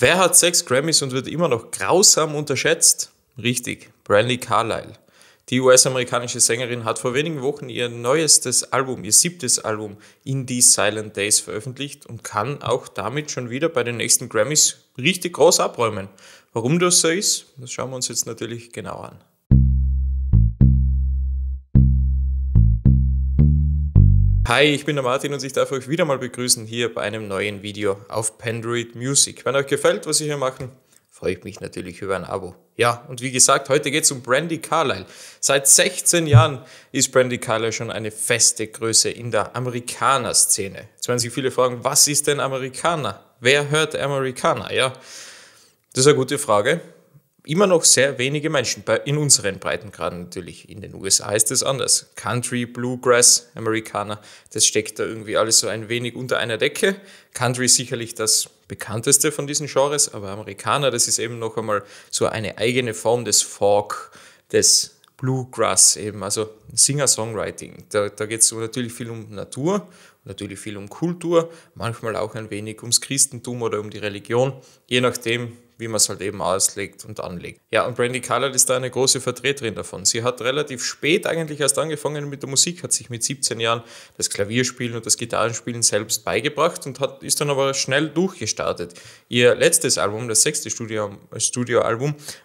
Wer hat sechs Grammys und wird immer noch grausam unterschätzt? Richtig, Brandy Carlyle. Die US-amerikanische Sängerin hat vor wenigen Wochen ihr neuestes Album, ihr siebtes Album In These Silent Days veröffentlicht und kann auch damit schon wieder bei den nächsten Grammys richtig groß abräumen. Warum das so ist, das schauen wir uns jetzt natürlich genau an. Hi, ich bin der Martin und ich darf euch wieder mal begrüßen hier bei einem neuen Video auf Pandroid Music. Wenn euch gefällt, was wir hier machen, freue ich mich natürlich über ein Abo. Ja, und wie gesagt, heute geht es um Brandy Carlyle. Seit 16 Jahren ist Brandy Carlyle schon eine feste Größe in der Amerikaner-Szene. Jetzt werden sich viele fragen, was ist denn Amerikaner? Wer hört Amerikaner? Ja, das ist eine gute Frage immer noch sehr wenige Menschen, in unseren Breitengraden natürlich. In den USA ist das anders. Country, Bluegrass, Amerikaner, das steckt da irgendwie alles so ein wenig unter einer Decke. Country ist sicherlich das bekannteste von diesen Genres, aber Amerikaner, das ist eben noch einmal so eine eigene Form des Folk, des Bluegrass eben, also Singer-Songwriting. Da, da geht es so natürlich viel um Natur, natürlich viel um Kultur, manchmal auch ein wenig ums Christentum oder um die Religion, je nachdem, wie man es halt eben auslegt und anlegt. Ja, und Brandy Carlyle ist da eine große Vertreterin davon. Sie hat relativ spät eigentlich erst angefangen mit der Musik, hat sich mit 17 Jahren das Klavierspielen und das Gitarrenspielen selbst beigebracht und hat, ist dann aber schnell durchgestartet. Ihr letztes Album, das sechste Studioalbum, Studio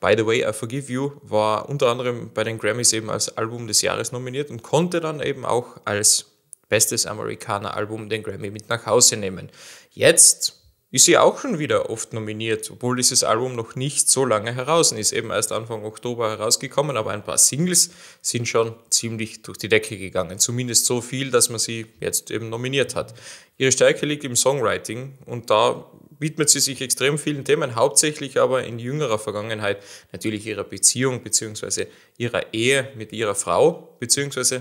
By the Way, I Forgive You, war unter anderem bei den Grammys eben als Album des Jahres nominiert und konnte dann eben auch als bestes Amerikaner-Album den Grammy mit nach Hause nehmen. Jetzt ist sie auch schon wieder oft nominiert, obwohl dieses Album noch nicht so lange heraus ist, eben erst Anfang Oktober herausgekommen, aber ein paar Singles sind schon ziemlich durch die Decke gegangen, zumindest so viel, dass man sie jetzt eben nominiert hat. Ihre Stärke liegt im Songwriting und da widmet sie sich extrem vielen Themen, hauptsächlich aber in jüngerer Vergangenheit natürlich ihrer Beziehung bzw. ihrer Ehe mit ihrer Frau bzw.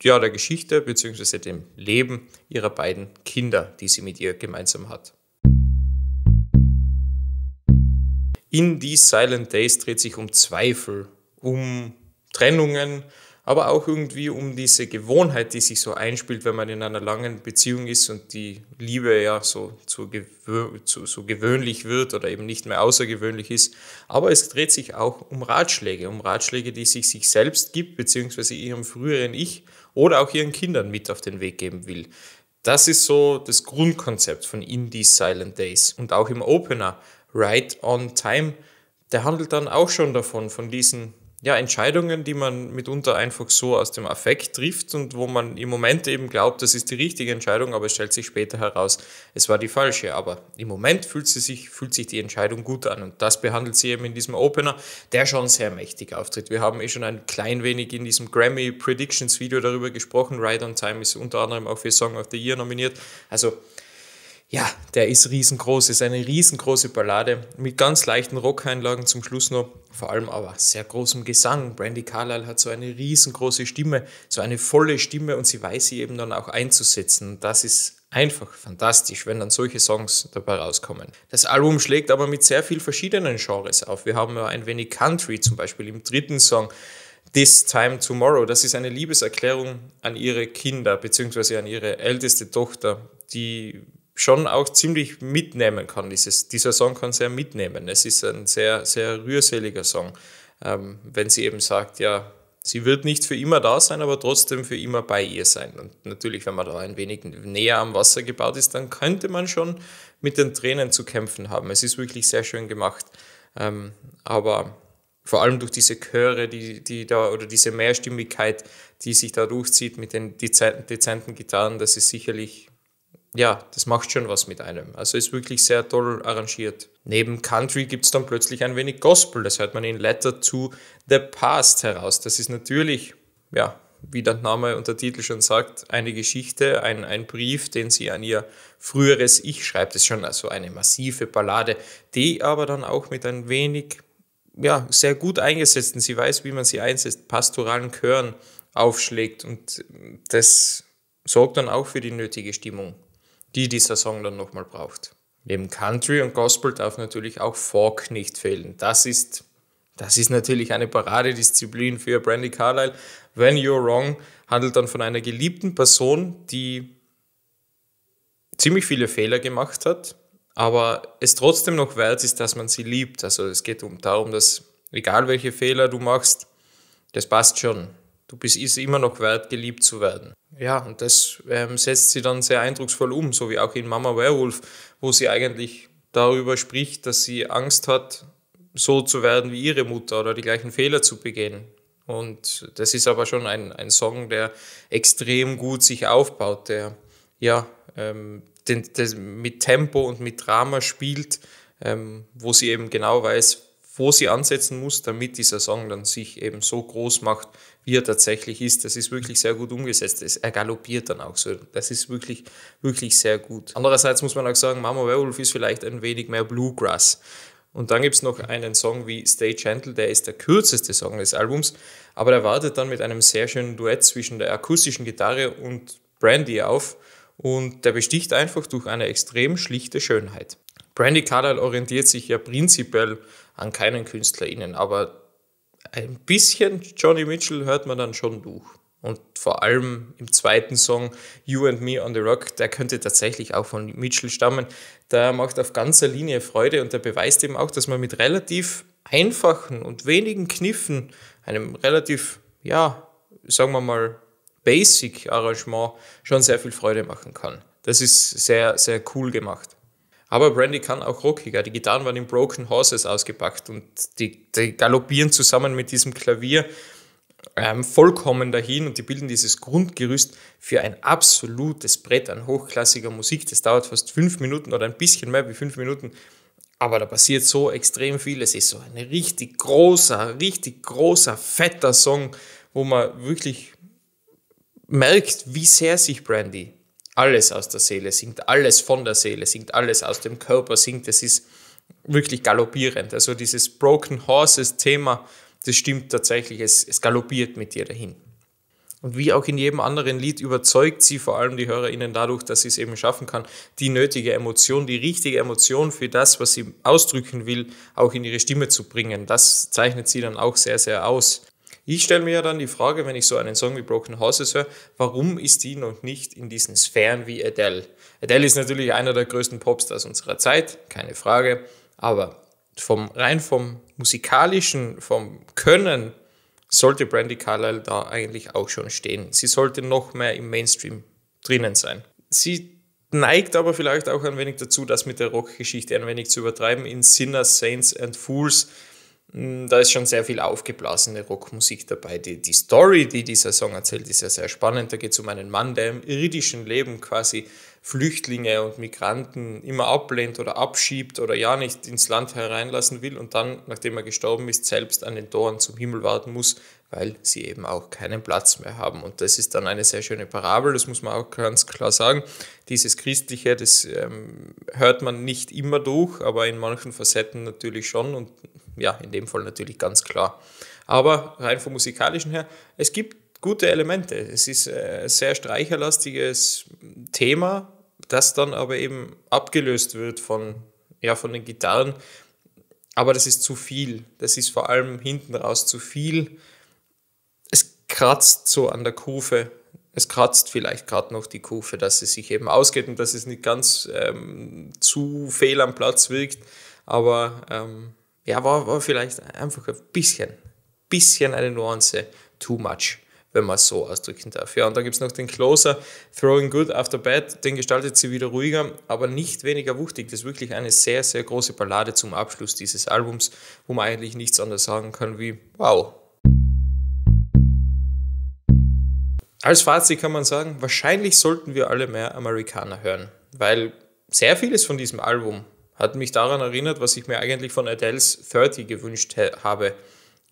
ja der Geschichte bzw. dem Leben ihrer beiden Kinder, die sie mit ihr gemeinsam hat. In These Silent Days dreht sich um Zweifel, um Trennungen, aber auch irgendwie um diese Gewohnheit, die sich so einspielt, wenn man in einer langen Beziehung ist und die Liebe ja so, zu gewö zu, so gewöhnlich wird oder eben nicht mehr außergewöhnlich ist. Aber es dreht sich auch um Ratschläge, um Ratschläge, die sich sich selbst gibt, beziehungsweise ihrem früheren Ich oder auch ihren Kindern mit auf den Weg geben will. Das ist so das Grundkonzept von Indie Silent Days. Und auch im Opener Right on Time, der handelt dann auch schon davon, von diesen ja, Entscheidungen, die man mitunter einfach so aus dem Affekt trifft und wo man im Moment eben glaubt, das ist die richtige Entscheidung, aber es stellt sich später heraus, es war die falsche. Aber im Moment fühlt, sie sich, fühlt sich die Entscheidung gut an und das behandelt sie eben in diesem Opener, der schon sehr mächtig auftritt. Wir haben eh schon ein klein wenig in diesem Grammy Predictions Video darüber gesprochen. Ride on Time ist unter anderem auch für Song of the Year nominiert. Also ja, der ist riesengroß, ist eine riesengroße Ballade mit ganz leichten Rockeinlagen zum Schluss noch, vor allem aber sehr großem Gesang. Brandy Carlyle hat so eine riesengroße Stimme, so eine volle Stimme und sie weiß sie eben dann auch einzusetzen. Das ist einfach fantastisch, wenn dann solche Songs dabei rauskommen. Das Album schlägt aber mit sehr viel verschiedenen Genres auf. Wir haben ja ein wenig Country zum Beispiel im dritten Song. This Time Tomorrow. Das ist eine Liebeserklärung an ihre Kinder, beziehungsweise an ihre älteste Tochter, die schon auch ziemlich mitnehmen kann. Dieses, dieser Song kann sehr mitnehmen. Es ist ein sehr, sehr rührseliger Song, ähm, wenn sie eben sagt, ja, sie wird nicht für immer da sein, aber trotzdem für immer bei ihr sein. Und natürlich, wenn man da ein wenig näher am Wasser gebaut ist, dann könnte man schon mit den Tränen zu kämpfen haben. Es ist wirklich sehr schön gemacht. Ähm, aber vor allem durch diese Chöre, die, die da oder diese Mehrstimmigkeit, die sich da durchzieht mit den dezenten, dezenten Gitarren, das ist sicherlich ja, das macht schon was mit einem. Also ist wirklich sehr toll arrangiert. Neben Country gibt es dann plötzlich ein wenig Gospel. Das hört man in Letter to the Past heraus. Das ist natürlich, ja, wie der Name und der Titel schon sagt, eine Geschichte, ein, ein Brief, den sie an ihr früheres Ich schreibt. Das ist schon also eine massive Ballade, die aber dann auch mit ein wenig, ja, sehr gut eingesetzten, sie weiß, wie man sie einsetzt, pastoralen Chören aufschlägt. Und das sorgt dann auch für die nötige Stimmung die dieser Song dann nochmal braucht. Neben Country und Gospel darf natürlich auch Folk nicht fehlen. Das ist, das ist natürlich eine Paradedisziplin für Brandy Carlyle. When You're Wrong handelt dann von einer geliebten Person, die ziemlich viele Fehler gemacht hat, aber es trotzdem noch wert ist, dass man sie liebt. Also es geht darum, dass egal welche Fehler du machst, das passt schon. Du bist es immer noch wert, geliebt zu werden. Ja, und das ähm, setzt sie dann sehr eindrucksvoll um, so wie auch in Mama Werewolf, wo sie eigentlich darüber spricht, dass sie Angst hat, so zu werden wie ihre Mutter oder die gleichen Fehler zu begehen. Und das ist aber schon ein, ein Song, der extrem gut sich aufbaut, der ja ähm, den, den mit Tempo und mit Drama spielt, ähm, wo sie eben genau weiß, wo sie ansetzen muss, damit dieser Song dann sich eben so groß macht, wie er tatsächlich ist. Das ist wirklich sehr gut umgesetzt. Er galoppiert dann auch so. Das ist wirklich, wirklich sehr gut. Andererseits muss man auch sagen, Mama Werewolf ist vielleicht ein wenig mehr Bluegrass. Und dann gibt es noch einen Song wie Stay Gentle, der ist der kürzeste Song des Albums, aber der wartet dann mit einem sehr schönen Duett zwischen der akustischen Gitarre und Brandy auf und der besticht einfach durch eine extrem schlichte Schönheit. Brandy Carlyle orientiert sich ja prinzipiell an keinen KünstlerInnen, aber ein bisschen Johnny Mitchell hört man dann schon durch. Und vor allem im zweiten Song You and Me on the Rock, der könnte tatsächlich auch von Mitchell stammen. Der macht auf ganzer Linie Freude und der beweist eben auch, dass man mit relativ einfachen und wenigen Kniffen, einem relativ, ja, sagen wir mal, basic Arrangement schon sehr viel Freude machen kann. Das ist sehr, sehr cool gemacht. Aber Brandy kann auch rockiger. Die Gitarren waren in Broken Horses ausgepackt und die, die galoppieren zusammen mit diesem Klavier ähm, vollkommen dahin und die bilden dieses Grundgerüst für ein absolutes Brett an hochklassiger Musik. Das dauert fast fünf Minuten oder ein bisschen mehr wie fünf Minuten. Aber da passiert so extrem viel. Es ist so ein richtig großer, richtig großer, fetter Song, wo man wirklich merkt, wie sehr sich Brandy alles aus der Seele, singt alles von der Seele, singt alles aus dem Körper, singt. Es ist wirklich galoppierend. Also dieses Broken Horses-Thema, das stimmt tatsächlich, es, es galoppiert mit dir dahin. Und wie auch in jedem anderen Lied überzeugt sie vor allem die HörerInnen dadurch, dass sie es eben schaffen kann, die nötige Emotion, die richtige Emotion für das, was sie ausdrücken will, auch in ihre Stimme zu bringen. Das zeichnet sie dann auch sehr, sehr aus. Ich stelle mir ja dann die Frage, wenn ich so einen Song wie Broken Houses höre, warum ist die noch nicht in diesen Sphären wie Adele? Adele ist natürlich einer der größten Popstars unserer Zeit, keine Frage, aber vom, rein vom musikalischen, vom Können sollte Brandy Carlyle da eigentlich auch schon stehen. Sie sollte noch mehr im Mainstream drinnen sein. Sie neigt aber vielleicht auch ein wenig dazu, das mit der Rockgeschichte ein wenig zu übertreiben, in Sinners, Saints and Fools Mm, da ist schon sehr viel aufgeblasene Rockmusik dabei. Die, die Story, die dieser Song erzählt, ist ja sehr spannend. Da geht es um einen Mann, der im irdischen Leben quasi Flüchtlinge und Migranten immer ablehnt oder abschiebt oder ja nicht ins Land hereinlassen will und dann, nachdem er gestorben ist, selbst an den Toren zum Himmel warten muss, weil sie eben auch keinen Platz mehr haben. Und das ist dann eine sehr schöne Parabel, das muss man auch ganz klar sagen. Dieses Christliche, das ähm, hört man nicht immer durch, aber in manchen Facetten natürlich schon und ja, in dem Fall natürlich ganz klar. Aber rein vom musikalischen her, es gibt gute Elemente. Es ist ein äh, sehr streicherlastiges Thema, das dann aber eben abgelöst wird von, ja, von den Gitarren. Aber das ist zu viel. Das ist vor allem hinten raus zu viel. Es kratzt so an der Kufe. Es kratzt vielleicht gerade noch die Kufe, dass es sich eben ausgeht und dass es nicht ganz ähm, zu fehl am Platz wirkt. Aber ähm, ja, war, war vielleicht einfach ein bisschen, bisschen eine Nuance too much wenn man es so ausdrücken darf. Ja, und da gibt es noch den Closer, Throwing Good After Bad, den gestaltet sie wieder ruhiger, aber nicht weniger wuchtig. Das ist wirklich eine sehr, sehr große Ballade zum Abschluss dieses Albums, wo man eigentlich nichts anderes sagen kann wie wow. Als Fazit kann man sagen, wahrscheinlich sollten wir alle mehr Amerikaner hören, weil sehr vieles von diesem Album hat mich daran erinnert, was ich mir eigentlich von Adele's 30 gewünscht habe.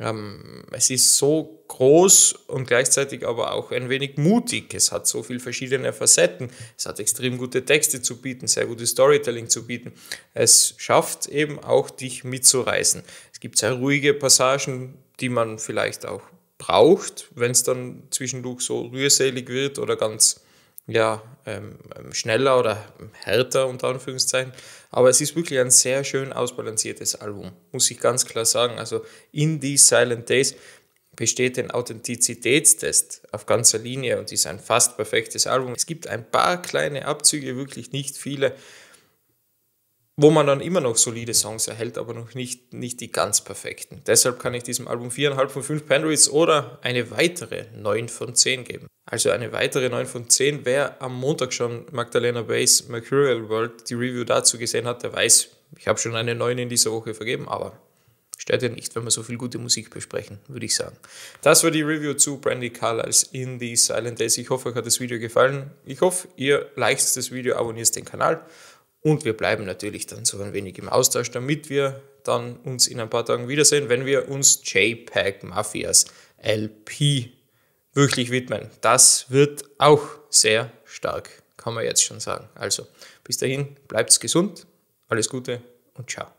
Ähm, es ist so groß und gleichzeitig aber auch ein wenig mutig. Es hat so viele verschiedene Facetten. Es hat extrem gute Texte zu bieten, sehr gutes Storytelling zu bieten. Es schafft eben auch, dich mitzureißen. Es gibt sehr ruhige Passagen, die man vielleicht auch braucht, wenn es dann zwischendurch so rührselig wird oder ganz ja, ähm, ähm, schneller oder härter unter Anführungszeichen. Aber es ist wirklich ein sehr schön ausbalanciertes Album, muss ich ganz klar sagen. Also in die Silent Days besteht ein Authentizitätstest auf ganzer Linie und ist ein fast perfektes Album. Es gibt ein paar kleine Abzüge, wirklich nicht viele, wo man dann immer noch solide Songs erhält, aber noch nicht, nicht die ganz perfekten. Deshalb kann ich diesem Album 4,5 von 5 Penrys oder eine weitere 9 von 10 geben. Also eine weitere 9 von 10. Wer am Montag schon Magdalena Bays Mercurial World die Review dazu gesehen hat, der weiß, ich habe schon eine 9 in dieser Woche vergeben, aber stört ja nicht, wenn wir so viel gute Musik besprechen, würde ich sagen. Das war die Review zu Brandy Carlyle's In the Silent Days. Ich hoffe, euch hat das Video gefallen. Ich hoffe, ihr liked das Video, abonniert den Kanal und wir bleiben natürlich dann so ein wenig im Austausch, damit wir dann uns in ein paar Tagen wiedersehen, wenn wir uns JPEG Mafias LP wirklich widmen. Das wird auch sehr stark, kann man jetzt schon sagen. Also bis dahin, bleibt's gesund, alles Gute und ciao.